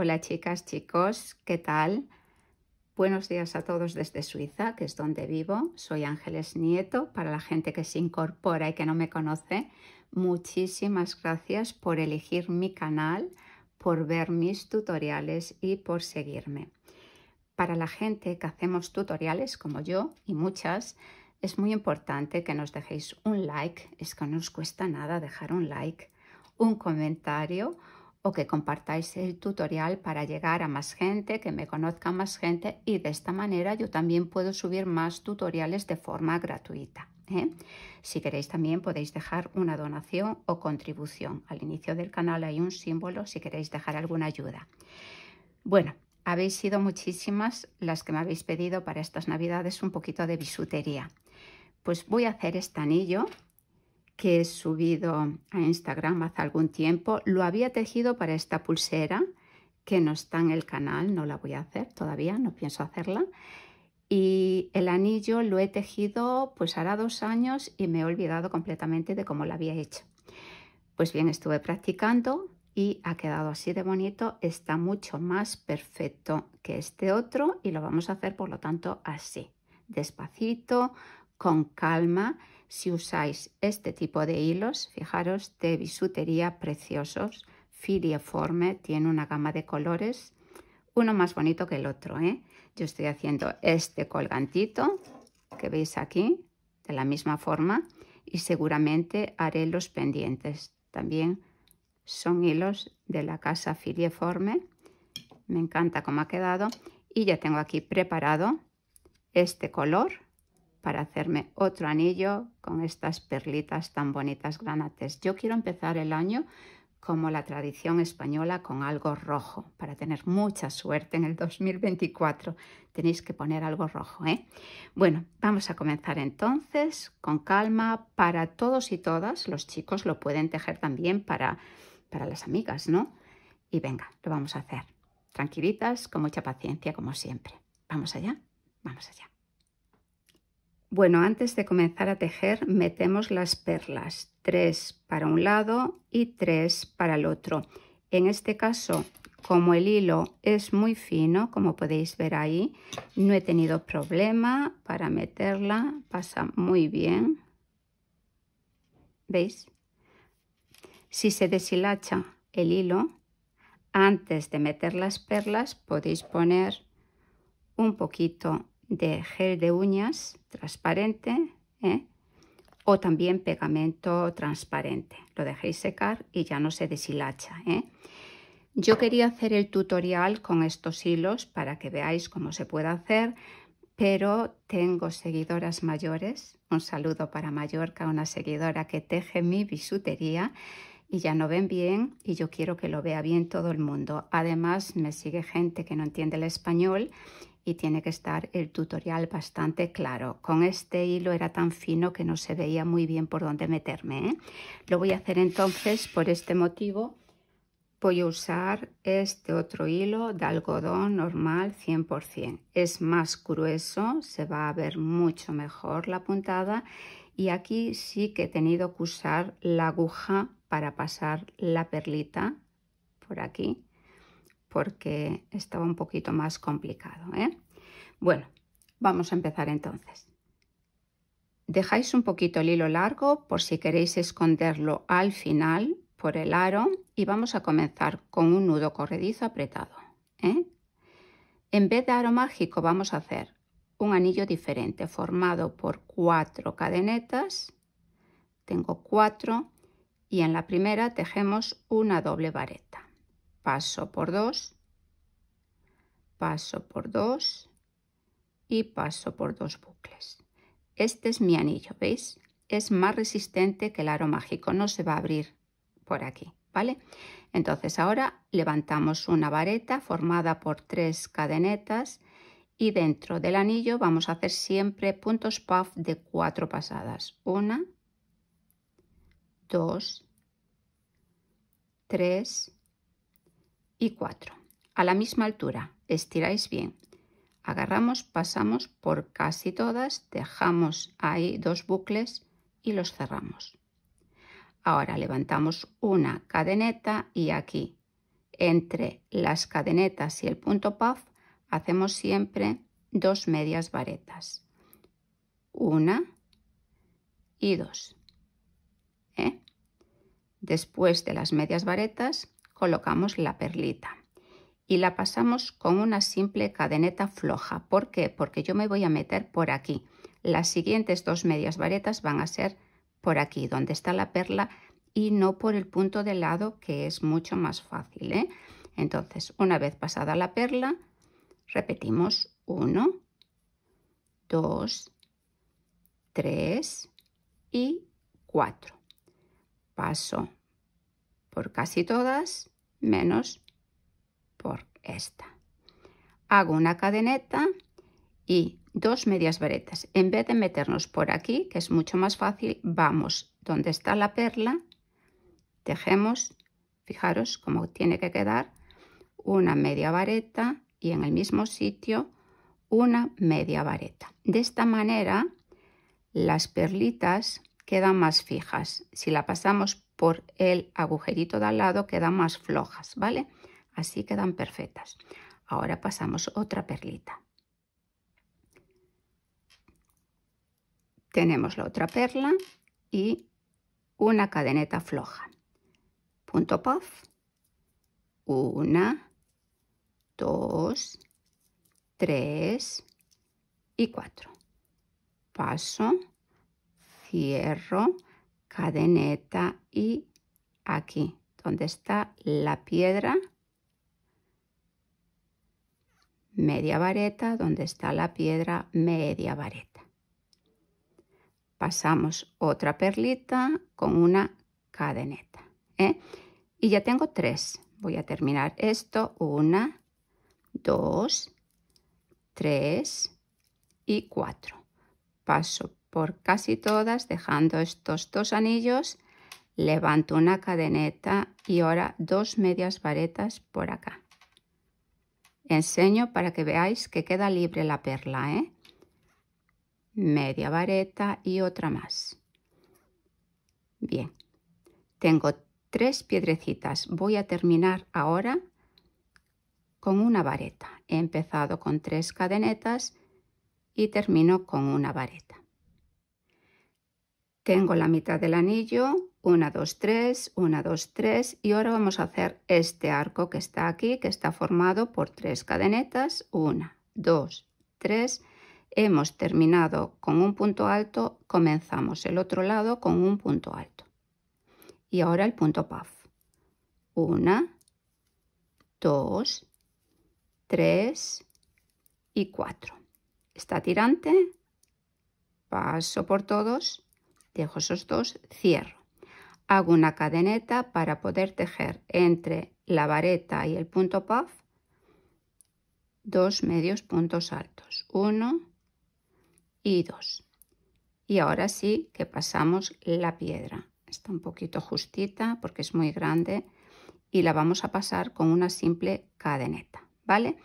Hola chicas, chicos, ¿qué tal? Buenos días a todos desde Suiza, que es donde vivo. Soy Ángeles Nieto. Para la gente que se incorpora y que no me conoce, muchísimas gracias por elegir mi canal, por ver mis tutoriales y por seguirme. Para la gente que hacemos tutoriales como yo y muchas, es muy importante que nos dejéis un like. Es que no os cuesta nada dejar un like, un comentario, o que compartáis el tutorial para llegar a más gente, que me conozca más gente y de esta manera yo también puedo subir más tutoriales de forma gratuita. ¿eh? Si queréis también podéis dejar una donación o contribución. Al inicio del canal hay un símbolo si queréis dejar alguna ayuda. Bueno, habéis sido muchísimas las que me habéis pedido para estas navidades un poquito de bisutería. Pues voy a hacer este anillo que he subido a Instagram hace algún tiempo. Lo había tejido para esta pulsera que no está en el canal, no la voy a hacer todavía, no pienso hacerla. Y el anillo lo he tejido pues hará dos años y me he olvidado completamente de cómo lo había hecho. Pues bien, estuve practicando y ha quedado así de bonito. Está mucho más perfecto que este otro y lo vamos a hacer por lo tanto así, despacito, con calma si usáis este tipo de hilos, fijaros, de bisutería preciosos, filiforme, tiene una gama de colores, uno más bonito que el otro. ¿eh? Yo estoy haciendo este colgantito que veis aquí, de la misma forma, y seguramente haré los pendientes. También son hilos de la casa filiforme. Me encanta cómo ha quedado. Y ya tengo aquí preparado este color para hacerme otro anillo con estas perlitas tan bonitas granates. Yo quiero empezar el año como la tradición española con algo rojo, para tener mucha suerte en el 2024. Tenéis que poner algo rojo, ¿eh? Bueno, vamos a comenzar entonces con calma. Para todos y todas, los chicos lo pueden tejer también para, para las amigas, ¿no? Y venga, lo vamos a hacer. Tranquilitas, con mucha paciencia, como siempre. Vamos allá, vamos allá. Bueno, antes de comenzar a tejer metemos las perlas, tres para un lado y tres para el otro. En este caso, como el hilo es muy fino, como podéis ver ahí, no he tenido problema para meterla, pasa muy bien. ¿Veis? Si se deshilacha el hilo, antes de meter las perlas podéis poner un poquito de gel de uñas transparente ¿eh? o también pegamento transparente. Lo dejéis secar y ya no se deshilacha. ¿eh? Yo quería hacer el tutorial con estos hilos para que veáis cómo se puede hacer, pero tengo seguidoras mayores. Un saludo para Mallorca, una seguidora que teje mi bisutería y ya no ven bien y yo quiero que lo vea bien todo el mundo. Además, me sigue gente que no entiende el español tiene que estar el tutorial bastante claro. Con este hilo era tan fino que no se veía muy bien por dónde meterme. ¿eh? Lo voy a hacer entonces por este motivo. Voy a usar este otro hilo de algodón normal 100%. Es más grueso, se va a ver mucho mejor la puntada y aquí sí que he tenido que usar la aguja para pasar la perlita por aquí porque estaba un poquito más complicado. ¿eh? Bueno, vamos a empezar entonces. Dejáis un poquito el hilo largo por si queréis esconderlo al final por el aro y vamos a comenzar con un nudo corredizo apretado. ¿eh? En vez de aro mágico vamos a hacer un anillo diferente formado por cuatro cadenetas. Tengo cuatro y en la primera tejemos una doble vareta paso por dos, paso por dos y paso por dos bucles. Este es mi anillo, ¿veis? Es más resistente que el aro mágico, no se va a abrir por aquí, ¿vale? Entonces ahora levantamos una vareta formada por tres cadenetas y dentro del anillo vamos a hacer siempre puntos puff de cuatro pasadas. Una, dos, tres y 4. A la misma altura, estiráis bien. Agarramos, pasamos por casi todas, dejamos ahí dos bucles y los cerramos. Ahora levantamos una cadeneta y aquí, entre las cadenetas y el punto puff, hacemos siempre dos medias varetas. Una y dos. ¿eh? Después de las medias varetas, colocamos la perlita y la pasamos con una simple cadeneta floja. ¿Por qué? Porque yo me voy a meter por aquí. Las siguientes dos medias varetas van a ser por aquí, donde está la perla, y no por el punto de lado, que es mucho más fácil. ¿eh? Entonces, una vez pasada la perla, repetimos 1, 2, 3 y 4. Paso por casi todas, menos por esta. Hago una cadeneta y dos medias varetas. En vez de meternos por aquí, que es mucho más fácil, vamos donde está la perla, tejemos, fijaros cómo tiene que quedar, una media vareta y en el mismo sitio una media vareta. De esta manera las perlitas quedan más fijas. Si la pasamos por el agujerito de al lado quedan más flojas, ¿vale? Así quedan perfectas. Ahora pasamos otra perlita. Tenemos la otra perla y una cadeneta floja. Punto puff. Una, dos, tres y cuatro. Paso, cierro, cadeneta y aquí donde está la piedra media vareta donde está la piedra media vareta pasamos otra perlita con una cadeneta ¿eh? y ya tengo tres voy a terminar esto una dos tres y cuatro paso por casi todas, dejando estos dos anillos, levanto una cadeneta y ahora dos medias varetas por acá. Enseño para que veáis que queda libre la perla, ¿eh? Media vareta y otra más. Bien, tengo tres piedrecitas. Voy a terminar ahora con una vareta. He empezado con tres cadenetas y termino con una vareta. Tengo la mitad del anillo, 1, 2, 3, 1, 2, 3 y ahora vamos a hacer este arco que está aquí, que está formado por tres cadenetas, 1, 2, 3. Hemos terminado con un punto alto, comenzamos el otro lado con un punto alto. Y ahora el punto puff. 1, 2, 3 y 4. Está tirante, paso por todos dejo esos dos, cierro. Hago una cadeneta para poder tejer entre la vareta y el punto puff dos medios puntos altos, uno y dos. Y ahora sí que pasamos la piedra. Está un poquito justita porque es muy grande y la vamos a pasar con una simple cadeneta, ¿vale?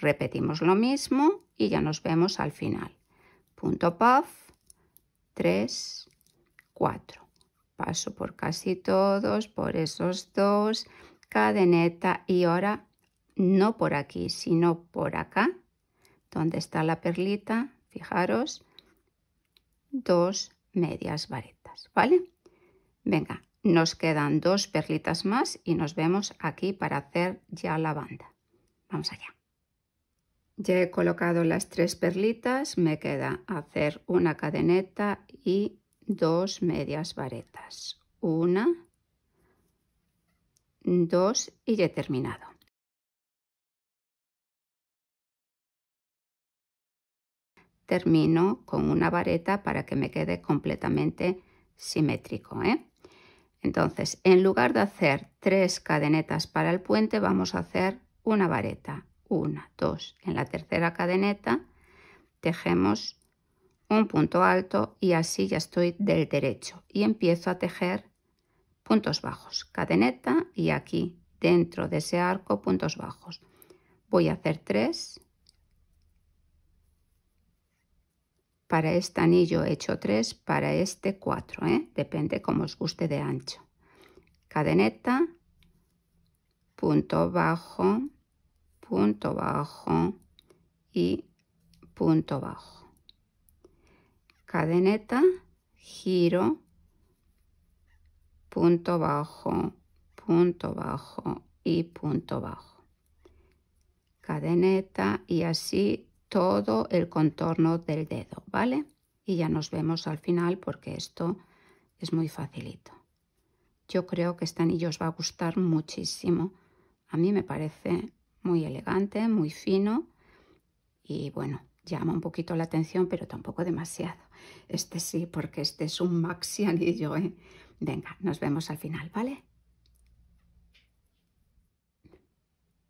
Repetimos lo mismo y ya nos vemos al final. Punto puff, 3, 4. Paso por casi todos, por esos dos, cadeneta y ahora no por aquí, sino por acá, donde está la perlita, fijaros, dos medias varetas, ¿vale? Venga, nos quedan dos perlitas más y nos vemos aquí para hacer ya la banda. Vamos allá. Ya he colocado las tres perlitas, me queda hacer una cadeneta y dos medias varetas. Una, dos y he terminado. Termino con una vareta para que me quede completamente simétrico. ¿eh? Entonces, en lugar de hacer tres cadenetas para el puente, vamos a hacer una vareta. Una, dos. En la tercera cadeneta tejemos un punto alto y así ya estoy del derecho y empiezo a tejer puntos bajos, cadeneta y aquí dentro de ese arco puntos bajos. Voy a hacer tres. Para este anillo he hecho tres, para este cuatro, ¿eh? depende como os guste de ancho. Cadeneta, punto bajo, punto bajo y punto bajo cadeneta, giro, punto bajo, punto bajo y punto bajo. Cadeneta y así todo el contorno del dedo, ¿vale? Y ya nos vemos al final porque esto es muy facilito. Yo creo que este anillo os va a gustar muchísimo. A mí me parece muy elegante, muy fino y bueno, llama un poquito la atención, pero tampoco demasiado. Este sí, porque este es un maxi anillo, ¿eh? Venga, nos vemos al final, ¿vale?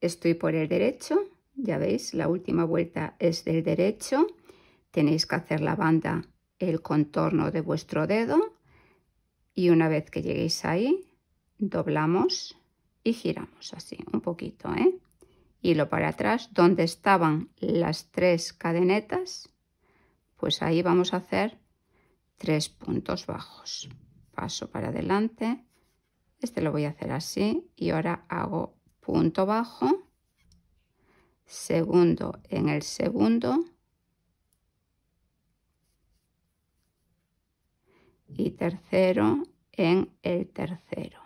Estoy por el derecho, ya veis, la última vuelta es del derecho. Tenéis que hacer la banda, el contorno de vuestro dedo y una vez que lleguéis ahí, doblamos y giramos así un poquito, ¿eh? hilo para atrás, donde estaban las tres cadenetas, pues ahí vamos a hacer tres puntos bajos. Paso para adelante, este lo voy a hacer así y ahora hago punto bajo, segundo en el segundo y tercero en el tercero.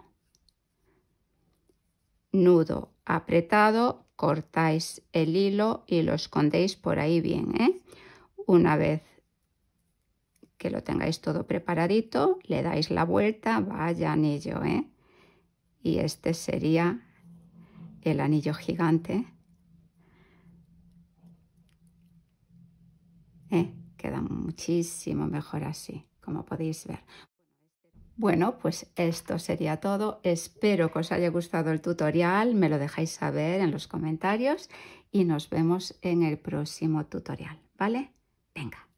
Nudo apretado cortáis el hilo y lo escondéis por ahí bien. ¿eh? Una vez que lo tengáis todo preparadito, le dais la vuelta, vaya anillo, ¿eh? Y este sería el anillo gigante. ¿Eh? Queda muchísimo mejor así, como podéis ver. Bueno, pues esto sería todo. Espero que os haya gustado el tutorial, me lo dejáis saber en los comentarios y nos vemos en el próximo tutorial, ¿vale? Venga.